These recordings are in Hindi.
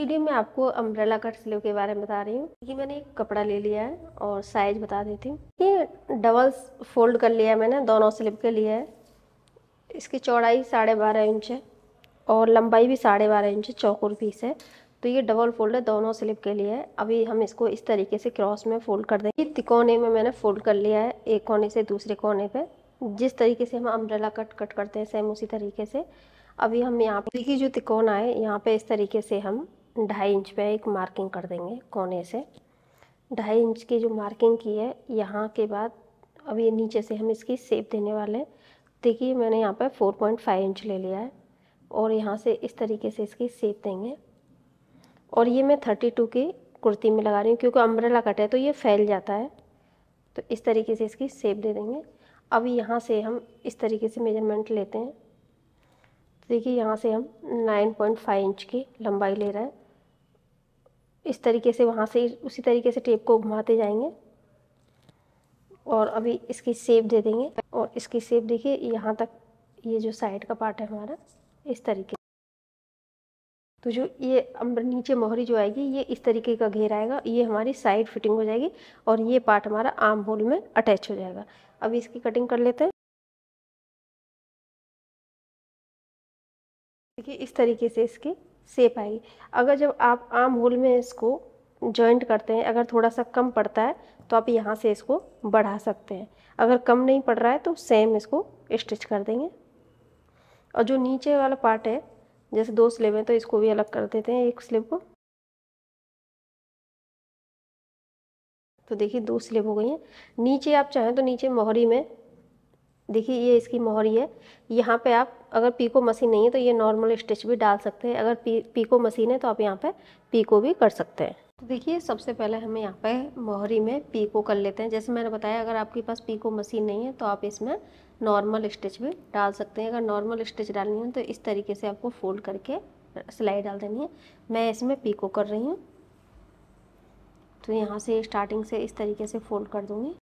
वीडियो में आपको अम्ब्रेला कट स्लीव के बारे में बता रही हूँ ये मैंने एक कपड़ा ले लिया है और साइज बता देती हूँ ये डबल फोल्ड कर लिया है मैंने दोनों स्लीव के लिए है इसकी चौड़ाई साढ़े बारह इंच है और लंबाई भी साढ़े बारह इंच है चौकुर पीस है तो ये डबल फोल्ड है दोनों स्लिप के लिए है अभी हम इसको इस तरीके से क्रॉस में फोल्ड कर देंगे तिकोने में मैंने फोल्ड कर लिया है एक कोने से दूसरे कोने पर जिस तरीके से हम अम्ब्रेला कट कट करते हैं सेम उसी तरीके से अभी हम यहाँ पे की जो तिकोना है यहाँ पे इस तरीके से हम ढाई इंच पे एक मार्किंग कर देंगे कोने से ढाई इंच की जो मार्किंग की है यहाँ के बाद अब ये नीचे से हम इसकी सेप देने वाले हैं देखिए मैंने यहाँ पर फोर पॉइंट फाइव इंच ले लिया है और यहाँ से इस तरीके से इसकी सेप देंगे और ये मैं थर्टी टू की कुर्ती में लगा रही हूँ क्योंकि अम्ब्रेला कट है तो ये फैल जाता है तो इस तरीके से इसकी सेप दे देंगे अब यहाँ से हम इस तरीके से मेजरमेंट लेते हैं देखिए यहाँ से हम नाइन पॉइंट फाइव इंच की लंबाई ले रहे हैं इस तरीके से वहाँ से उसी तरीके से टेप को घुमाते जाएंगे और अभी इसकी सेप दे देंगे और इसकी सेप देखिए यहाँ तक ये जो साइड का पार्ट है हमारा इस तरीके तो जो ये नीचे मोहरी जो आएगी ये इस तरीके का घेर आएगा ये हमारी साइड फिटिंग हो जाएगी और ये पार्ट हमारा आम होल में अटैच हो जाएगा अब इसकी कटिंग कर लेते हैं देखिए इस तरीके से इसकी सेप आएगी अगर जब आप आम होल में इसको जॉइंट करते हैं अगर थोड़ा सा कम पड़ता है तो आप यहाँ से इसको बढ़ा सकते हैं अगर कम नहीं पड़ रहा है तो सेम इसको स्टिच कर देंगे और जो नीचे वाला पार्ट है जैसे दो स्लेब हैं तो इसको भी अलग कर देते हैं एक स्लीव को तो देखिए दो स्लेब हो गई हैं नीचे आप चाहें तो नीचे मोहरी में देखिए ये इसकी मोहरी है यहाँ पे आप अगर पीको मशीन नहीं है तो ये नॉर्मल स्टिच भी डाल सकते हैं अगर पी पीको मशीन है तो आप यहाँ पे पीको भी कर सकते हैं तो देखिए सबसे पहले हमें यहाँ पे मोहरी में पीको कर लेते हैं जैसे मैंने बताया अगर आपके पास पीको मशीन नहीं है तो आप इसमें नॉर्मल स्टिच भी डाल सकते हैं अगर नॉर्मल स्टिच डालनी है तो इस तरीके से आपको फोल्ड करके सिलाई डाल देनी है मैं इसमें पीको कर रही हूँ तो यहाँ से स्टार्टिंग से इस तरीके से फोल्ड कर दूँगी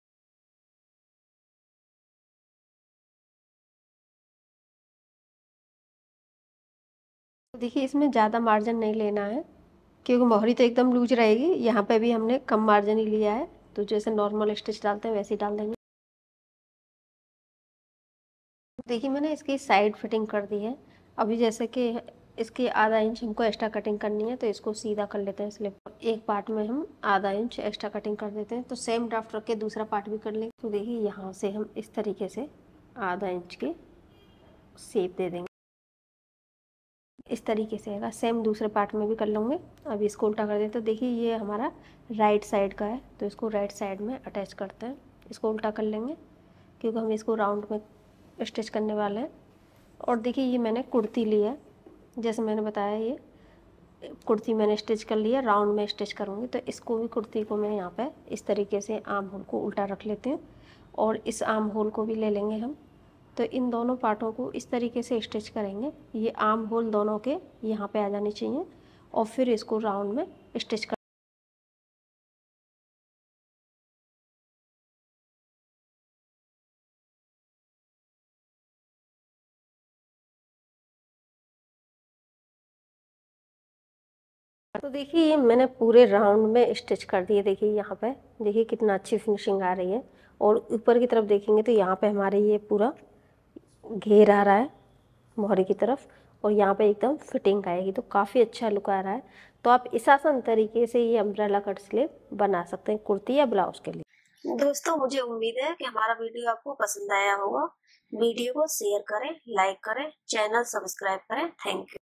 तो देखिए इसमें ज़्यादा मार्जिन नहीं लेना है क्योंकि मोहरी तो एकदम लूज रहेगी यहाँ पे भी हमने कम मार्जिन ही लिया है तो जैसे नॉर्मल स्टिच डालते हैं वैसे ही डाल देंगे देखिए मैंने इसकी साइड फिटिंग कर दी है अभी जैसे कि इसकी आधा इंच हमको एक्स्ट्रा कटिंग करनी है तो इसको सीधा कर लेते हैं स्लिप एक पार्ट में हम आधा इंच एक्स्ट्रा कटिंग कर देते हैं तो सेम ड्राफ्ट रख के दूसरा पार्ट भी कर लेंगे तो देखिए यहाँ से हम इस तरीके से आधा इंच के सेप दे देंगे इस तरीके से आएगा सेम दूसरे पार्ट में भी कर लूँगी अब इसको उल्टा कर दें तो देखिए ये हमारा राइट साइड का है तो इसको राइट साइड में अटैच करते हैं इसको उल्टा कर लेंगे क्योंकि हम इसको राउंड में स्टिच करने वाले हैं और देखिए ये मैंने कुर्ती ली है जैसे मैंने बताया ये कुर्ती मैंने स्टिच कर लिया राउंड में स्टिच करूँगी तो इसको भी कुर्ती को मैं यहाँ पर इस तरीके से आम होल को उल्टा रख लेती हूँ और इस आम होल को भी ले लेंगे हम तो इन दोनों पार्टों को इस तरीके से स्टिच करेंगे ये आर्म होल दोनों के यहाँ पे आ जाने चाहिए और फिर इसको राउंड में स्टिच कर तो देखिए ये मैंने पूरे राउंड में स्टिच कर दिए देखिए यहाँ पे देखिए कितना अच्छी फिनिशिंग आ रही है और ऊपर की तरफ देखेंगे तो यहाँ पे हमारे ये पूरा घेर आ रहा है मोहरे की तरफ और यहाँ पे एकदम फिटिंग आएगी तो काफ़ी अच्छा लुक आ रहा है तो आप इस आसान तरीके से ये अम्ब्रेला कट स्लीव बना सकते हैं कुर्ती या ब्लाउज के लिए दोस्तों मुझे उम्मीद है कि हमारा वीडियो आपको पसंद आया होगा वीडियो को शेयर करें लाइक करें चैनल सब्सक्राइब करें थैंक यू